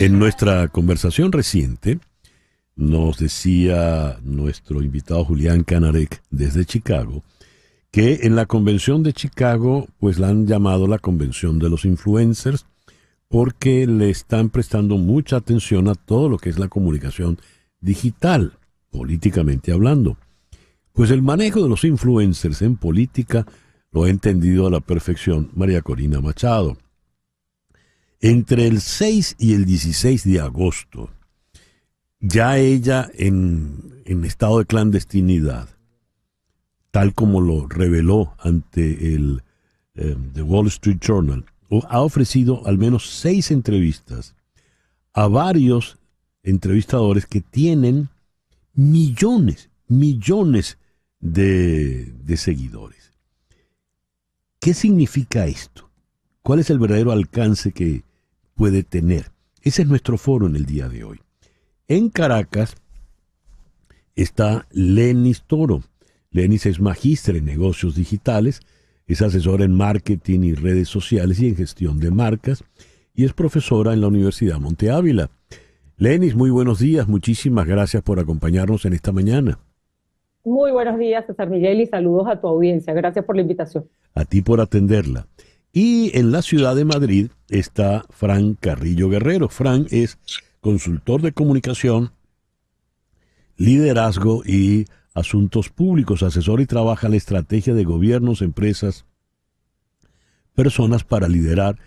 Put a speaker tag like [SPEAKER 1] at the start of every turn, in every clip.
[SPEAKER 1] En nuestra conversación reciente, nos decía nuestro invitado Julián Canarek desde Chicago, que en la convención de Chicago, pues la han llamado la convención de los influencers, porque le están prestando mucha atención a todo lo que es la comunicación digital, políticamente hablando. Pues el manejo de los influencers en política lo ha entendido a la perfección María Corina Machado. Entre el 6 y el 16 de agosto, ya ella en, estado de clandestinidad, tal como lo reveló ante el em, The Wall Street Journal, ha ofrecido al menos seis entrevistas a varios entrevistadores que tienen millones, millones de, seguidores. ¿Qué significa esto? ¿Cuál es el verdadero alcance que puede tener. Ese es nuestro foro en el día de hoy. En Caracas está Lenis Toro. Lenis es magistra en negocios digitales, es asesora en marketing y redes sociales y en gestión de marcas y es profesora en la Universidad Monte Ávila. Lenis, muy buenos días, muchísimas gracias por acompañarnos en esta mañana.
[SPEAKER 2] Muy buenos días, César Miguel, y saludos a tu audiencia. Gracias por la invitación.
[SPEAKER 1] A ti por atenderla. Y en la ciudad de Madrid está Fran Carrillo Guerrero. Fran es consultor de comunicación, liderazgo y asuntos públicos, Asesor y trabaja en la estrategia de gobiernos, empresas, personas para liderar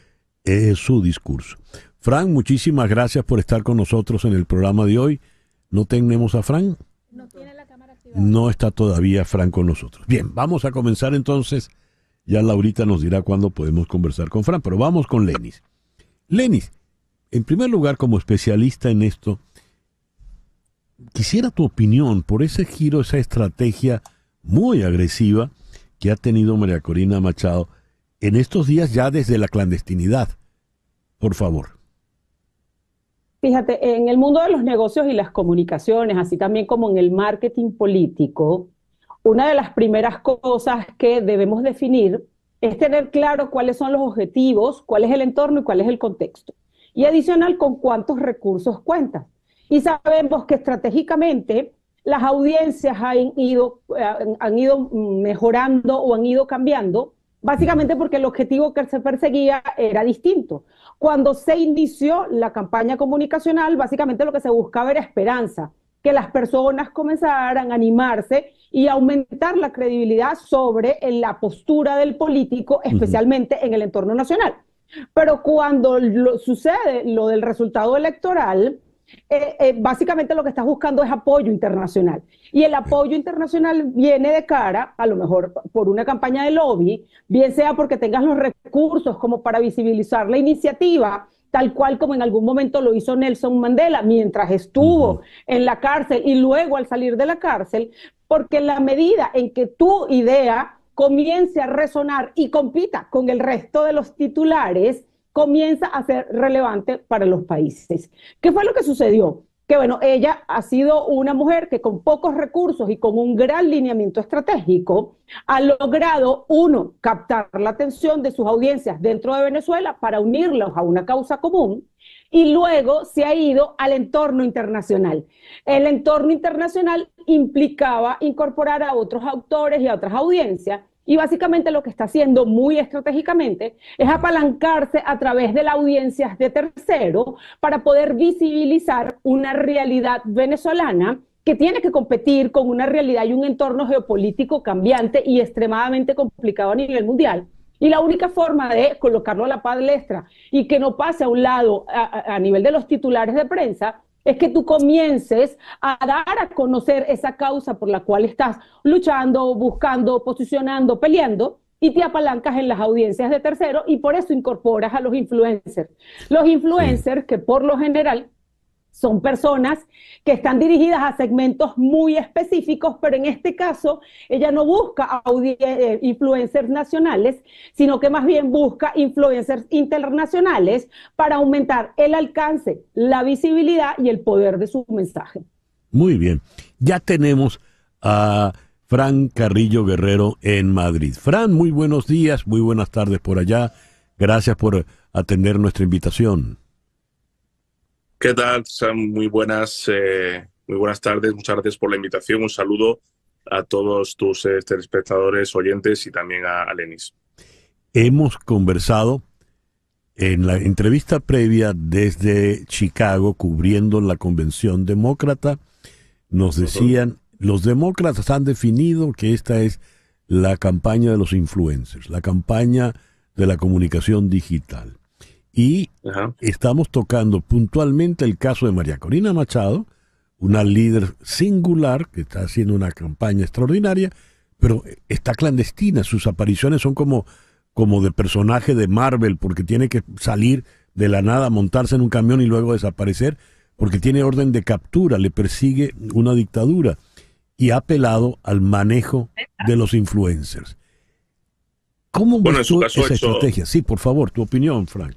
[SPEAKER 1] eh, su discurso. Fran, muchísimas gracias por estar con nosotros en el programa de hoy. ¿No tenemos a Fran? No, tiene la cámara no está todavía Fran con nosotros. Bien, vamos a comenzar entonces ya Laurita nos dirá cuándo podemos conversar con Fran, pero vamos con Lenis. Lenis, en primer lugar, como especialista en esto, quisiera tu opinión por ese giro, esa estrategia muy agresiva que ha tenido María Corina Machado en estos días ya desde la clandestinidad. Por favor.
[SPEAKER 2] Fíjate, en el mundo de los negocios y las comunicaciones, así también como en el marketing político, una de las primeras cosas que debemos definir es tener claro cuáles son los objetivos, cuál es el entorno y cuál es el contexto. Y adicional, con cuántos recursos cuentas. Y sabemos que estratégicamente las audiencias han ido, eh, han ido mejorando o han ido cambiando, básicamente porque el objetivo que se perseguía era distinto. Cuando se inició la campaña comunicacional, básicamente lo que se buscaba era esperanza, que las personas comenzaran a animarse y aumentar la credibilidad sobre la postura del político, especialmente en el entorno nacional. Pero cuando sucede lo del resultado electoral, eh, eh, básicamente lo que estás buscando es apoyo internacional. Y el apoyo internacional viene de cara, a lo mejor por una campaña de lobby, bien sea porque tengas los recursos como para visibilizar la iniciativa, tal cual como en algún momento lo hizo Nelson Mandela mientras estuvo en la cárcel y luego al salir de la cárcel, porque la medida en que tu idea comience a resonar y compita con el resto de los titulares, comienza a ser relevante para los países. ¿Qué fue lo que sucedió? Que bueno, ella ha sido una mujer que con pocos recursos y con un gran lineamiento estratégico ha logrado, uno, captar la atención de sus audiencias dentro de Venezuela para unirlos a una causa común, y luego se ha ido al entorno internacional. El entorno internacional implicaba incorporar a otros autores y a otras audiencias y básicamente lo que está haciendo muy estratégicamente es apalancarse a través de las audiencias de tercero para poder visibilizar una realidad venezolana que tiene que competir con una realidad y un entorno geopolítico cambiante y extremadamente complicado a nivel mundial y la única forma de colocarlo a la palestra y que no pase a un lado a, a nivel de los titulares de prensa es que tú comiences a dar a conocer esa causa por la cual estás luchando, buscando, posicionando, peleando y te apalancas en las audiencias de terceros y por eso incorporas a los influencers. Los influencers que por lo general son personas que están dirigidas a segmentos muy específicos, pero en este caso ella no busca eh, influencers nacionales, sino que más bien busca influencers internacionales para aumentar el alcance, la visibilidad y el poder de su mensaje.
[SPEAKER 1] Muy bien, ya tenemos a Fran Carrillo Guerrero en Madrid. Fran, muy buenos días, muy buenas tardes por allá. Gracias por atender nuestra invitación.
[SPEAKER 3] ¿Qué tal, Muy buenas, eh, muy buenas tardes. Muchas gracias por la invitación. Un saludo a todos tus eh, telespectadores, oyentes y también a, a Lenis.
[SPEAKER 1] Hemos conversado en la entrevista previa desde Chicago, cubriendo la convención demócrata, nos decían, los demócratas han definido que esta es la campaña de los influencers, la campaña de la comunicación digital. Y estamos tocando puntualmente el caso de María Corina Machado, una líder singular que está haciendo una campaña extraordinaria, pero está clandestina. Sus apariciones son como, como de personaje de Marvel, porque tiene que salir de la nada, montarse en un camión y luego desaparecer, porque tiene orden de captura, le persigue una dictadura y ha apelado al manejo de los influencers. ¿Cómo bueno, ves esa estrategia? Sí, por favor, tu opinión, Frank.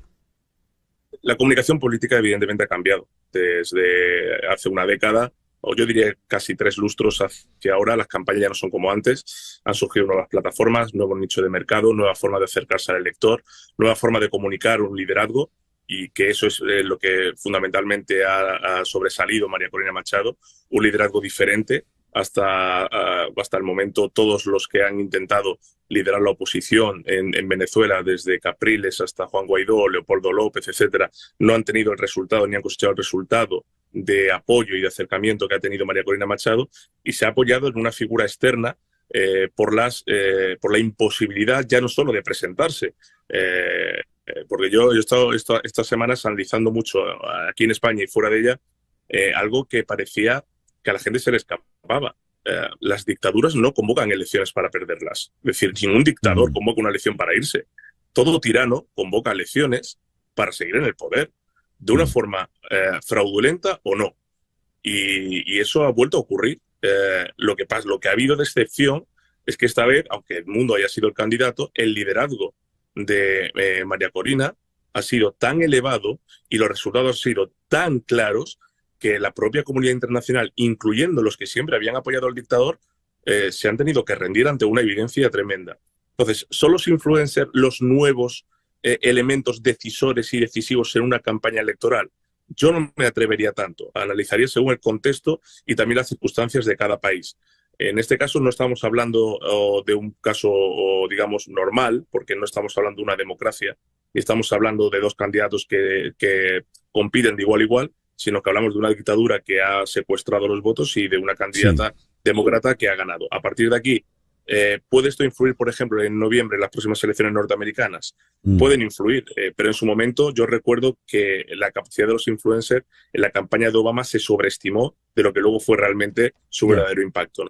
[SPEAKER 3] La comunicación política evidentemente ha cambiado desde hace una década, o yo diría casi tres lustros hacia ahora. Las campañas ya no son como antes, han surgido nuevas plataformas, nuevo nicho de mercado, nueva forma de acercarse al elector, nueva forma de comunicar un liderazgo y que eso es eh, lo que fundamentalmente ha, ha sobresalido María Corina Machado, un liderazgo diferente hasta, ah, hasta el momento todos los que han intentado liderar la oposición en, Venezuela, desde Capriles hasta Juan Guaidó, Leopoldo López, etcétera, no han tenido el resultado ni han cosechado el resultado de apoyo y de acercamiento que ha tenido María Corina Machado y se ha apoyado en una figura externa eh, por, las, eh, por la imposibilidad ya no solo de presentarse. Eh, porque yo, he estado estas semanas analizando mucho aquí en España y fuera de ella algo que parecía que a la gente se le escapaba. Eh, las dictaduras no convocan elecciones para perderlas. Es decir, ningún dictador mm. convoca una elección para irse. Todo tirano convoca elecciones para seguir en el poder, de una mm. forma eh, fraudulenta o no. Y, eso ha vuelto a ocurrir. Eh, lo, que pasa, lo que ha habido de excepción es que esta vez, aunque el mundo haya sido el candidato, el liderazgo de María Corina ha sido tan elevado y los resultados han sido tan claros que la propia comunidad internacional, incluyendo los que siempre habían apoyado al dictador, eh, se han tenido que rendir ante una evidencia tremenda. Entonces, solo se influencian los nuevos eh, elementos decisores y decisivos en una campaña electoral? Yo no me atrevería tanto. Analizaría según el contexto y también las circunstancias de cada país. En este caso no estamos hablando de un caso, digamos, normal, porque no estamos hablando de una democracia, y estamos hablando de dos candidatos que, que compiten de igual a igual, sino que hablamos de una dictadura que ha secuestrado los votos y de una candidata demócrata que ha ganado. A partir de aquí, eh, ¿puede esto influir, por ejemplo, en noviembre, en las próximas elecciones norteamericanas? Mm. Pueden influir, eh, pero en su momento yo recuerdo que la capacidad de los influencers en la campaña de Obama se sobreestimó de lo que luego fue realmente su verdadero impacto.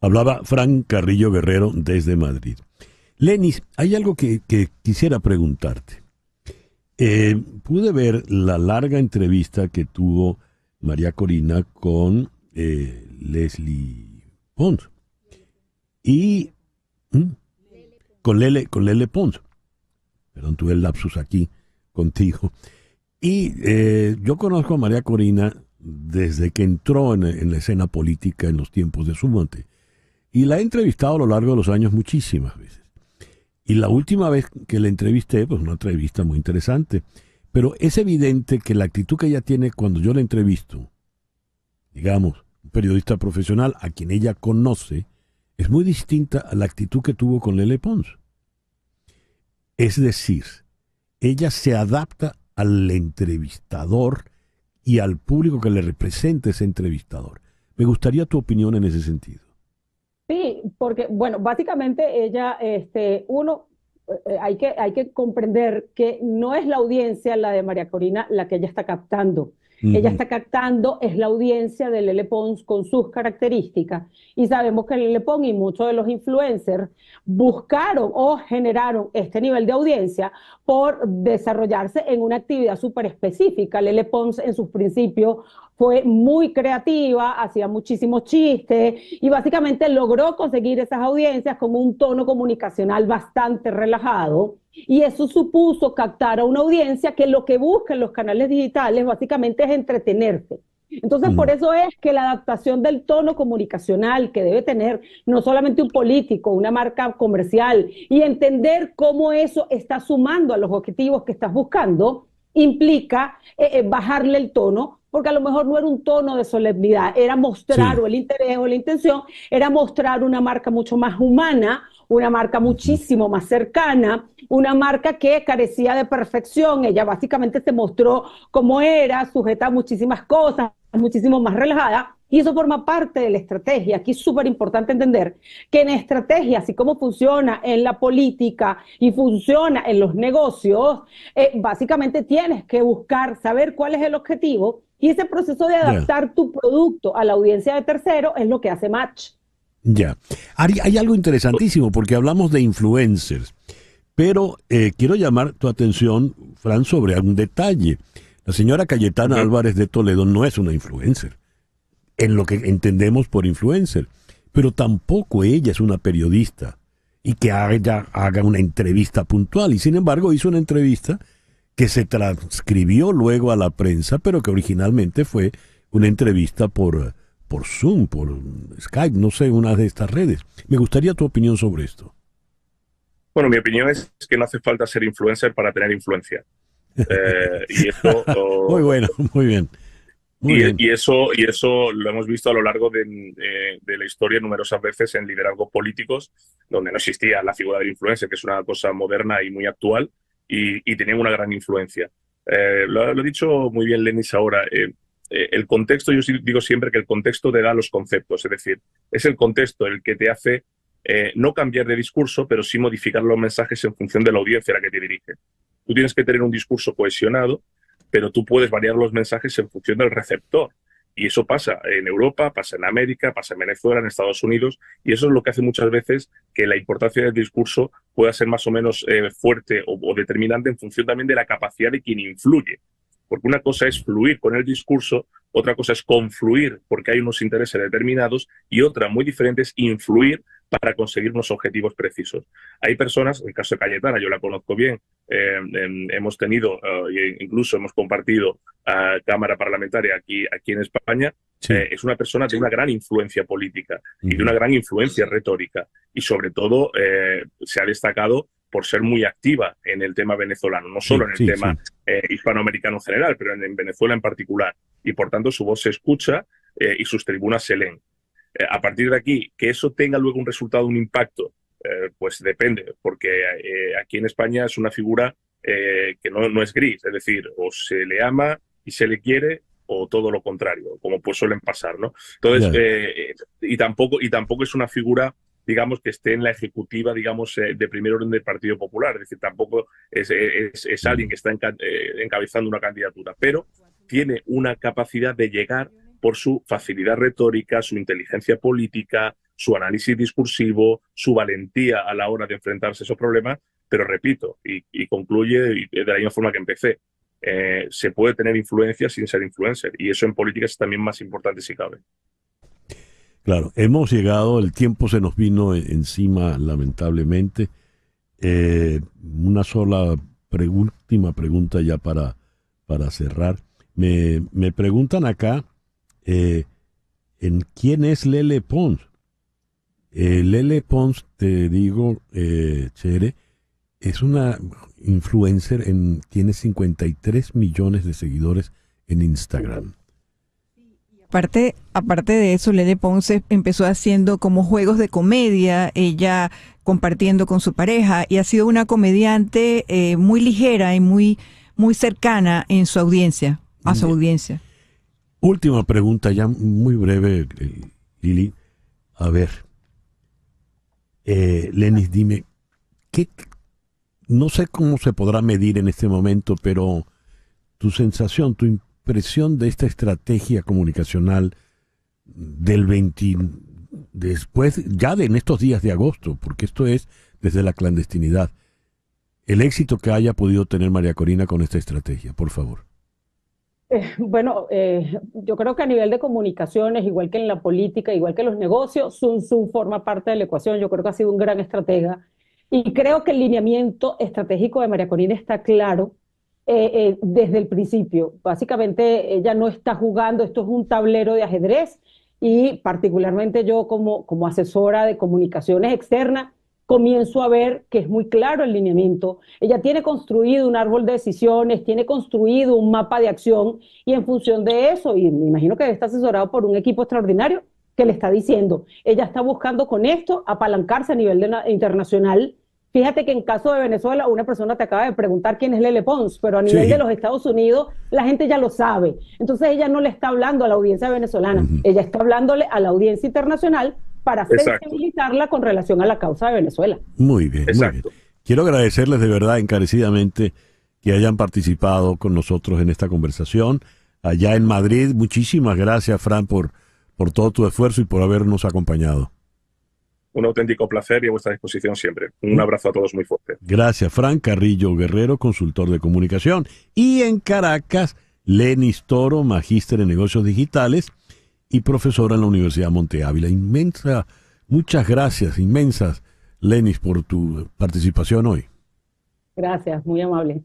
[SPEAKER 1] Hablaba Frank Carrillo Guerrero desde Madrid. Lenis, hay algo que quisiera preguntarte. Eh, pude ver la larga entrevista que tuvo María Corina con eh, Leslie Pons. Y ¿Mm? con, Lele, con Lele Pons. Perdón, tuve el lapsus aquí contigo. Y eh, yo conozco a María Corina desde que entró en, la escena política en los tiempos de su monte. Y la he entrevistado a lo largo de los años muchísimas veces. Y la última vez que la entrevisté, pues una entrevista muy interesante, pero es evidente que la actitud que ella tiene cuando yo la entrevisto, digamos, un periodista profesional a quien ella conoce, es muy distinta a la actitud que tuvo con Lele Pons. Es decir, ella se adapta al entrevistador y al público que le representa ese entrevistador. Me gustaría tu opinión en ese sentido.
[SPEAKER 2] Sí, porque, bueno, básicamente ella, este, uno, eh, hay que, hay que comprender que no es la audiencia, la de María Corina, la que ella está captando. Ella está captando, es la audiencia del Lele Pons con sus características. Y sabemos que Lele Pons y muchos de los influencers buscaron o generaron este nivel de audiencia por desarrollarse en una actividad súper específica. Lele Pons en sus principios fue muy creativa, hacía muchísimos chistes y básicamente logró conseguir esas audiencias con un tono comunicacional bastante relajado. Y eso supuso captar a una audiencia que lo que buscan los canales digitales básicamente es entretenerte. Entonces, por mm. eso es que la adaptación del tono comunicacional que debe tener no solamente un político, una marca comercial, y entender cómo eso está sumando a los objetivos que estás buscando, implica eh, eh, bajarle el tono porque a lo mejor no era un tono de solemnidad, era mostrar, o el interés o la intención, era mostrar una marca mucho más humana, una marca muchísimo más cercana, una marca que carecía de perfección, ella básicamente se mostró como era, sujeta a muchísimas cosas, muchísimo más relajada, y eso forma parte de la estrategia. Aquí es súper importante entender que en estrategia, así como funciona en la política y funciona en los negocios, eh, básicamente tienes que buscar saber cuál es el objetivo y ese proceso de adaptar tu producto a la audiencia de tercero es lo que hace Match.
[SPEAKER 1] Ya. Hay, hay algo interesantísimo porque hablamos de influencers, pero eh, quiero llamar tu atención, Fran, sobre algún detalle. La señora Cayetana Álvarez de Toledo no es una influencer, en lo que entendemos por influencer, pero tampoco ella es una periodista y que ella haga una entrevista puntual. Y sin embargo hizo una entrevista que se transcribió luego a la prensa, pero que originalmente fue una entrevista por, por Zoom, por Skype, no sé, una de estas redes. Me gustaría tu opinión sobre esto.
[SPEAKER 3] Bueno, mi opinión es que no hace falta ser influencer para tener influencia. Eh, muy
[SPEAKER 1] bueno, muy bien.
[SPEAKER 3] y, eso, y eso lo hemos visto a lo largo de, la historia numerosas veces en liderazgos políticos, donde no existía la figura de influencer, que es una cosa moderna y muy actual, y, y una gran influencia. Eh, lo, ha dicho muy bien Lenis ahora. Eh, eh, el contexto, yo digo siempre que el contexto te da los conceptos, es decir, es el contexto el que te hace no cambiar de discurso, pero sí modificar los mensajes en función de la audiencia a la que te dirige. Tú tienes que tener un discurso cohesionado, pero tú puedes variar los mensajes en función del receptor. Y eso pasa en Europa, pasa en América, pasa en Venezuela, en Estados Unidos, y eso es lo que hace muchas veces que la importancia del discurso pueda ser más o menos eh, fuerte o, o determinante en función también de la capacidad de quien influye. Porque una cosa es fluir con el discurso, otra cosa es confluir porque hay unos intereses determinados y otra muy diferente es influir para conseguir unos objetivos precisos. Hay personas, en el caso de Cayetana, yo la conozco bien, eh, em, hemos tenido, eh, e incluso hemos compartido a eh, Cámara Parlamentaria aquí, aquí en España, es una persona de una gran influencia política y de una gran influencia retórica. Y sobre todo se ha destacado por ser muy activa en el tema venezolano, no solo en el tema hispanoamericano en general, pero en, Venezuela en particular. Y por tanto su voz se escucha y sus tribunas se leen. Eh, a partir de aquí, que eso tenga luego un resultado, un impacto, eh, pues depende, porque eh, aquí en España es una figura que no, no es gris, es decir, o se le ama y se le quiere o todo lo contrario, como pues suelen pasar, ¿no? Entonces, y, tampoco, y tampoco es una figura, digamos, que esté en la ejecutiva, digamos, de primer orden del Partido Popular, es decir, tampoco es, es, es alguien que está encabezando una candidatura, pero tiene una capacidad de llegar por su facilidad retórica, su inteligencia política, su análisis discursivo, su valentía a la hora de enfrentarse a esos problemas, pero repito, y, concluye de la misma forma que empecé, eh, se puede tener influencia sin ser influencer, y eso en política es también más importante si cabe.
[SPEAKER 1] Claro, hemos llegado, el tiempo se nos vino e, encima lamentablemente. Eh, una sola última pregunta ya para, para cerrar. me preguntan acá eh, en quién es Lele Pons. Eh, Lele Pons, te digo, eh, Chere, es una influencer en tiene 53 millones de seguidores en Instagram.
[SPEAKER 2] Aparte, aparte de eso, Lele Pons empezó haciendo como juegos de comedia, ella compartiendo con su pareja, y ha sido una comediante eh, muy ligera y muy, muy cercana en su audiencia, a su audiencia.
[SPEAKER 1] Última pregunta, ya muy breve, eh, Lili. A ver, eh, Lenis, dime, ¿qué, no sé cómo se podrá medir en este momento, pero tu sensación, tu impresión de esta estrategia comunicacional del 20, después, ya de, en estos días de agosto, porque esto es desde la clandestinidad, el éxito que haya podido tener María Corina con esta estrategia, por favor.
[SPEAKER 2] Eh, bueno, eh, yo creo que a nivel de comunicaciones, igual que en la política, igual que en los negocios, Sun Tzu forma parte de la ecuación. Yo creo que ha sido un gran estratega. Y creo que el lineamiento estratégico de María Corina está claro eh, desde el principio. Básicamente, ella no está jugando, esto es un tablero de ajedrez. Y particularmente yo como, como asesora de comunicaciones externas, comienzo a ver que es muy claro el lineamiento. Ella tiene construido un árbol de decisiones, tiene construido un mapa de acción y en función de eso, y me imagino que está asesorado por un equipo extraordinario que le está diciendo, ella está buscando con esto apalancarse a nivel internacional. Fíjate que en caso de Venezuela, una persona te acaba de preguntar quién es Lele Pons, pero a nivel de los Estados Unidos la gente ya lo sabe. Entonces ella no le está hablando a la audiencia venezolana, ella está hablándole a la audiencia internacional para con relación a la causa de Venezuela.
[SPEAKER 1] Muy bien, muy bien. Quiero agradecerles de verdad encarecidamente que hayan participado con nosotros en esta conversación allá en Madrid. Muchísimas gracias, Fran, por, por todo tu esfuerzo y por habernos acompañado.
[SPEAKER 3] Un auténtico placer y a vuestra disposición siempre. Un mm. abrazo a todos muy fuerte.
[SPEAKER 1] Gracias, Fran Carrillo Guerrero, consultor de comunicación. Y en Caracas, Lenis Toro, magíster en negocios digitales y profesora en la Universidad Monte Ávila. Inmensa, muchas gracias, inmensas, Lenis, por tu participación hoy.
[SPEAKER 2] Gracias, muy amable.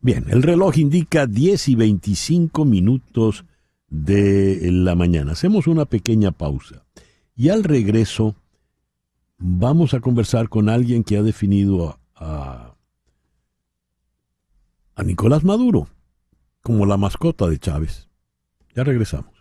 [SPEAKER 1] Bien, el reloj indica 10 y 25 minutos de la mañana. Hacemos una pequeña pausa y al regreso vamos a conversar con alguien que ha definido a Nicolás Maduro como la mascota de Chávez. Ya regresamos.